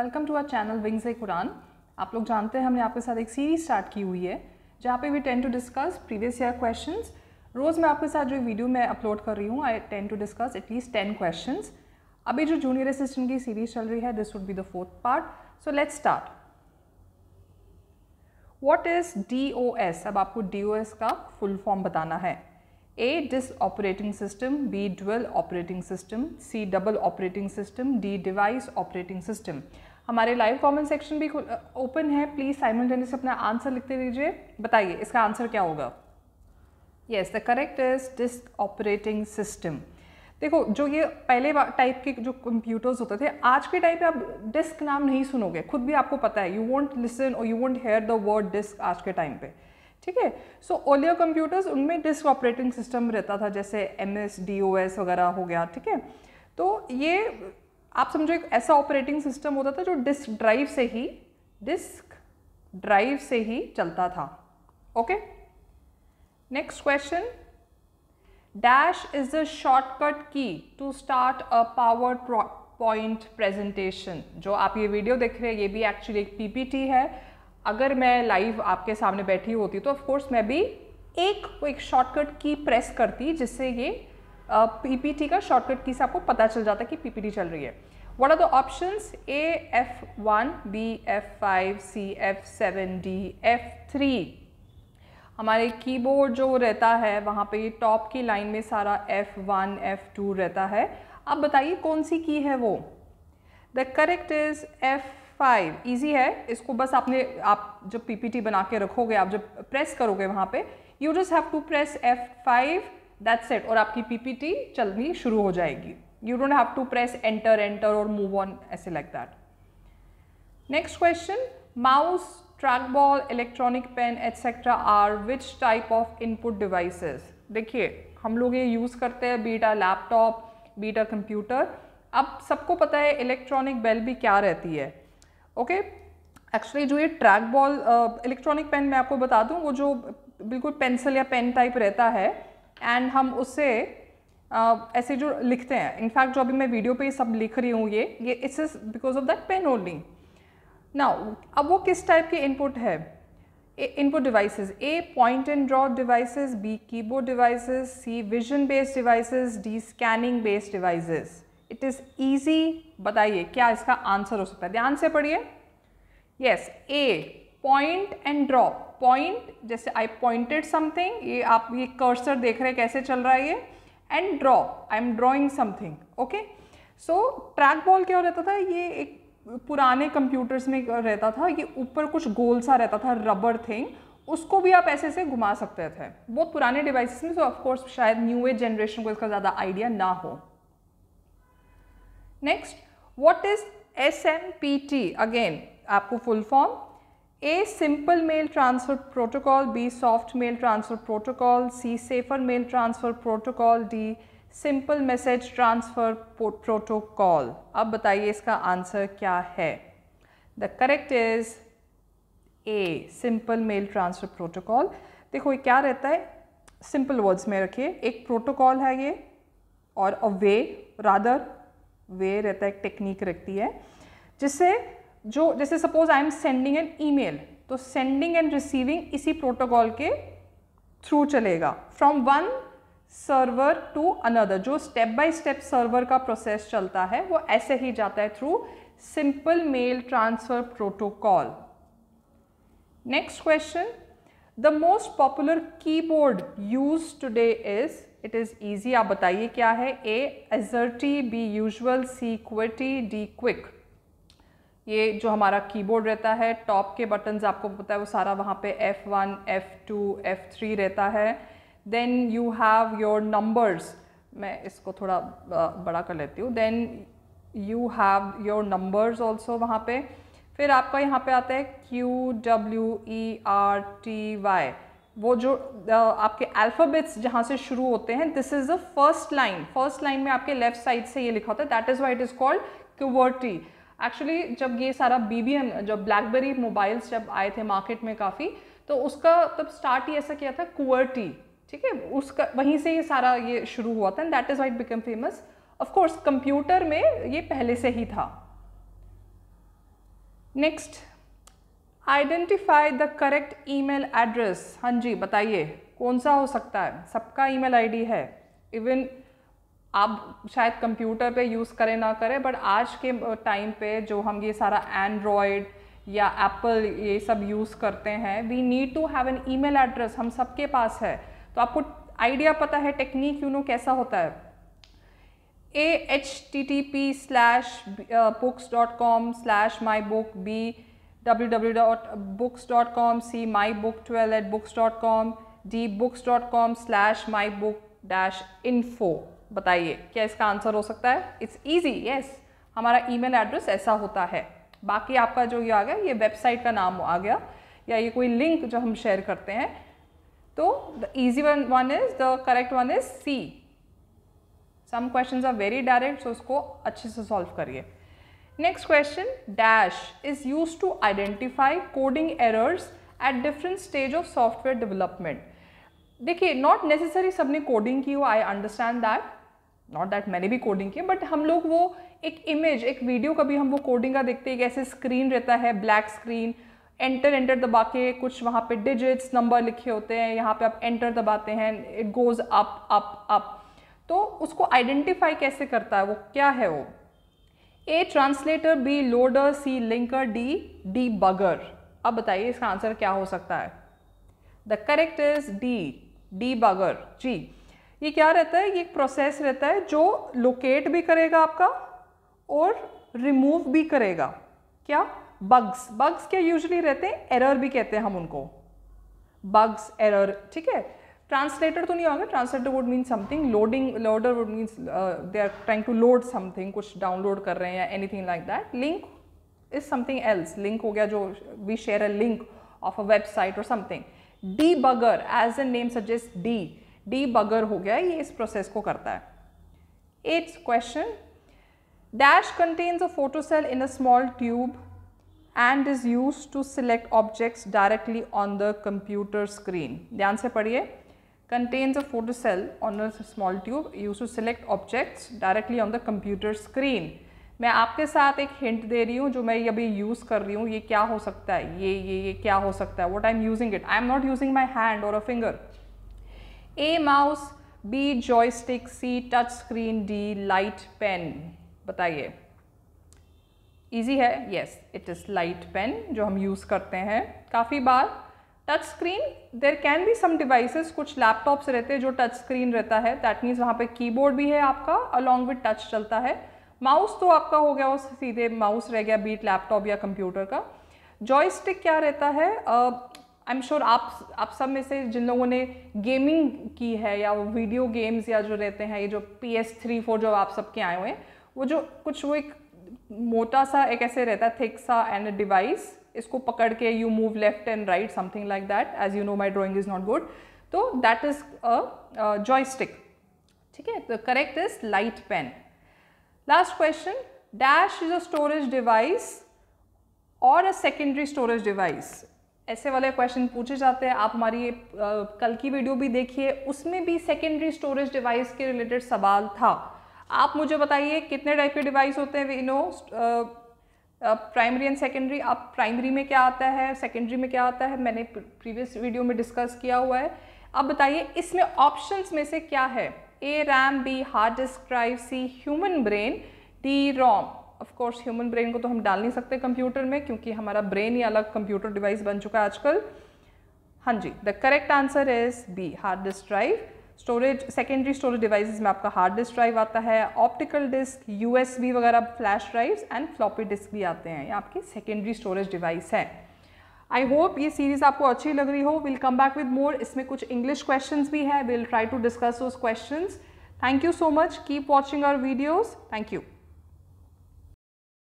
Welcome to our channel wings ए कुरान आप लोग जानते हैं हमने आपके साथ एक सीरीज स्टार्ट की हुई है जहाँ पे we tend to discuss previous year question रोज़ मैं आपके साथ जो वीडियो मैं अपलोड कर रही हूँ I tend to discuss at least ten question अभी जो जूनियर असिस्टेंट की सीरीज चल रही है this would be the fourth part so let's start what is D O S अब आपको डी ओ एस का फुल फॉर्म बताना है A disk operating system B dual operating system C double operating system D device operating system हमारे live comment section भी open है please से अपना आंसर लिखते दीजिए बताइए इसका आंसर क्या होगा yes the correct is disk operating system देखो जो ये पहले टाइप के जो कंप्यूटर्स होते थे आज के टाइप पे आप डिस्क नाम नहीं सुनोगे खुद भी आपको पता है यू वॉन्ट लिसन और you won't hear the word disk आज के टाइम पे ठीक है सो ओलियो कंप्यूटर्स उनमें डिस्क ऑपरेटिंग सिस्टम रहता था जैसे M S D O S वगैरह हो गया ठीक है तो ये आप समझो एक ऐसा ऑपरेटिंग सिस्टम होता था जो डिस्क ड्राइव से ही डिस्क ड्राइव से ही चलता था okay next question dash is the shortcut key to start a PowerPoint presentation जो आप ये वीडियो देख रहे हैं ये भी एक्चुअली एक पीपीटी है अगर मैं लाइव आपके सामने बैठी होती तो ऑफकोर्स मैं भी एक क्विक शॉर्टकट की प्रेस करती जिससे ये पीपीटी का शॉर्टकट की से आपको पता चल जाता है कि पीपीटी चल रही है what are the option A F one B F five C F seven D F three हमारे कीबोर्ड जो रहता है वहाँ पे टॉप की लाइन में सारा एफ वन एफ टू रहता है अब बताइए कौन सी की है वो the correct is F five easy है इसको बस आपने आप जब पीपीटी बना के रखोगे आप जब प्रेस करोगे वहाँ पे you just have to press F five that's it और आपकी पीपीटी चलनी शुरू हो जाएगी you don't have to press enter enter और मूव ऑन ऐसे like that next question mouse track ball electronic pen etcetera are which type of input devices देखिए हम लोग ये यूज़ करते हैं बीटा लैपटॉप बीटा कंप्यूटर अब सबको पता है इलेक्ट्रॉनिक बेल भी क्या रहती है ओके okay? एक्चुअली जो ये ट्रैक बॉल इलेक्ट्रॉनिक पेन मैं आपको बता दूं वो जो बिल्कुल पेंसिल या पेन टाइप रहता है एंड हम उसे Uh, ऐसे जो लिखते हैं इनफैक्ट जो अभी मैं वीडियो पे सब लिख रही हूँ ये ये it's is because of that pen only now अब वो किस टाइप के इनपुट है input devices A point and draw devices B keyboard devices C vision based devices D scanning based devices it is easy बताइए क्या इसका answer हो सकता है ध्यान से पढ़िए yes A point and drop point जैसे आई पॉइंटेड समथिंग ये आप ये कर्सर देख रहे हैं कैसे चल रहा है ये and drop I am drawing something okay so track ball क्या रहता था ये एक पुराने कंप्यूटर्स में रहता था ये ऊपर कुछ गोल सा रहता था रबर थिंग उसको भी आप ऐसे ऐसे घुमा सकते थे बहुत पुराने डिवाइसेस में सो ऑफकोर्स शायद न्यू एज जनरेशन को इसका ज़्यादा आइडिया ना हो next what is S M T P again आपको full form A simple mail transfer protocol B soft mail transfer protocol C safer mail transfer protocol D simple message transfer protocol अब बताइए इसका answer क्या है the correct is A simple mail transfer protocol देखो ये क्या रहता है सिंपल वर्ड्स में रखिए एक प्रोटोकॉल है ये और अ वे रादर वे रहता है एक टेक्निक रखती है जिससे जो जैसे suppose I am sending an email तो सेंडिंग एंड रिसीविंग इसी प्रोटोकॉल के थ्रू चलेगा from one server to another जो स्टेप बाय स्टेप सर्वर का प्रोसेस चलता है वो ऐसे ही जाता है through simple mail transfer protocol next question the most popular keyboard use today is it is easy आप बताइए क्या है A AZERTY B usual C क्विटी डी क्विक ये जो हमारा कीबोर्ड रहता है टॉप के बटन्स आपको पता है वो सारा वहाँ पे F1, F2, F3 रहता है then you have your numbers मैं इसको थोड़ा बड़ा कर लेती हूँ then you have your numbers also वहाँ पे फिर आपका यहाँ पे आता है Q W E R T Y वो जो आपके अल्फ़ाबेट्स जहाँ से शुरू होते हैं this is the first line first line में आपके लेफ्ट साइड से ये लिखा होता है that is why it is called QWERTY actually जब ये सारा बी बी एम जब ब्लैकबेरी मोबाइल्स जब आए थे मार्केट में काफ़ी तो उसका तब स्टार्ट ही ऐसा किया था कुअर टी ठीक है उसका वहीं से ये सारा ये शुरू हुआ था and that is why it become famous of course computer में ये पहले से ही था next identify the correct email address हाँ जी बताइए कौन सा हो सकता है सबका ईमेल आईडी है इवन आप शायद कंप्यूटर पे यूज़ करें ना करें बट आज के टाइम पे जो हम ये सारा एंड्रॉयड या एप्पल ये सब यूज़ करते हैं we need to have an email address हम सबके पास है तो आपको आइडिया पता है टेक्निक यू नो कैसा होता है A H T T P slash books dot com slash my book B W W dot books dot com C my book twelve at books dot com D books dot com slash my book dash info बताइए क्या इसका answer हो सकता है it's easy yes हमारा ई address ऐसा होता है बाकी आपका जो ये आ गया ये वेबसाइट का नाम आ गया या ये कोई लिंक जो हम शेयर करते हैं तो the easy one one is the correct one is C some question are very direct so उसको अच्छे से सॉल्व करिए next question dash is use to identify coding errors at different stage of software development देखिए not necessary सबने coding की हो I understand that not that मैंने भी कोडिंग की बट हम लोग वो एक इमेज एक वीडियो कभी हम वो कोडिंग का देखते हैं एक ऐसे स्क्रीन रहता है ब्लैक स्क्रीन एंटर एंटर दबा के कुछ वहाँ पे डिजिट्स नंबर लिखे होते हैं यहाँ पे आप एंटर दबाते हैं it goes up up up तो उसको आइडेंटिफाई कैसे करता है वो क्या है वो A translator B loader C linker D debugger अब बताइए इसका आंसर क्या हो सकता है the correct is D debugger जी ये क्या रहता है ये एक प्रोसेस रहता है जो लोकेट भी करेगा आपका और रिमूव भी करेगा क्या बग्स बग्स क्या यूजली रहते हैं एरर भी कहते हैं हम उनको बग्स एरर ठीक है ट्रांसलेटर तो नहीं होगा translator would mean something loading loader would means they are trying to load something कुछ डाउनलोड कर रहे हैं या anything like that link is something else link हो गया जो we share a link of a website और something debugger as a name suggest D debugger हो गया ये इस प्रोसेस को करता है एट्स question dash contains a photocell in a small tube and is use to select objects directly on the computer screen ध्यान से पढ़िए contains photo cell on a small tube use to select objects directly on the computer screen मैं आपके साथ एक hint दे रही हूँ जो मैं अभी यूज़ कर रही हूँ ये क्या हो सकता है ये ये ये क्या हो सकता है what I am using it I am not using my hand और a finger A mouse B joystick C touch screen D light pen बताइए इजी है yes it is light pen जो हम यूज़ करते हैं काफ़ी बार touch screen there can be some devices कुछ लैपटॉप्स रहते हैं जो टच स्क्रीन रहता है दैट मीन्स वहाँ पे कीबोर्ड भी है आपका अलॉन्ग विथ टच चलता है माउस तो आपका हो गया उस सीधे माउस रह गया बीट लैपटॉप या कंप्यूटर का जॉयस्टिक क्या रहता है आई एम श्योर आप आप सब में से जिन लोगों ने गेमिंग की है या वो वीडियो गेम्स या जो रहते हैं ये जो पी एस थ्री फोर जो आप सबके आए हुए हैं वो जो कुछ वो एक मोटा सा एक ऐसे रहता है थिक सा एंड डिवाइस इसको पकड़ के you move left and right something like that as you know my drawing is not good तो that is a joystick ठीक है correct is light pen last question dash is a storage device और a secondary storage device ऐसे वाले question पूछे जाते हैं आप हमारी कल की वीडियो भी देखिए उसमें भी सेकेंडरी स्टोरेज डिवाइस के रिलेटेड सवाल था आप मुझे बताइए कितने टाइप के डिवाइस होते हैं we know primary and secondary आप प्राइमरी में क्या आता है सेकेंडरी में क्या आता है मैंने प्रीवियस वीडियो में डिस्कस किया हुआ है अब बताइए इसमें ऑप्शंस में से क्या है A RAM B hard disk drive C human brain D ROM of course human brain को तो हम डाल नहीं सकते कंप्यूटर में क्योंकि हमारा ब्रेन ही अलग कंप्यूटर डिवाइस बन चुका है आजकल हाँ जी the correct answer is B hard disk drive storage secondary storage device में आपका हार्ड डिस्क ड्राइव आता है ऑप्टिकल डिस्क यूएसबी वगैरह flash drives and floppy disk भी आते हैं ये आपकी सेकेंडरी स्टोरेज डिवाइस है आई होप ये सीरीज़ आपको अच्छी लग रही हो will come back with more इसमें कुछ इंग्लिश क्वेश्चन भी है will try to discuss those question thank you so much keep watching our videos thank you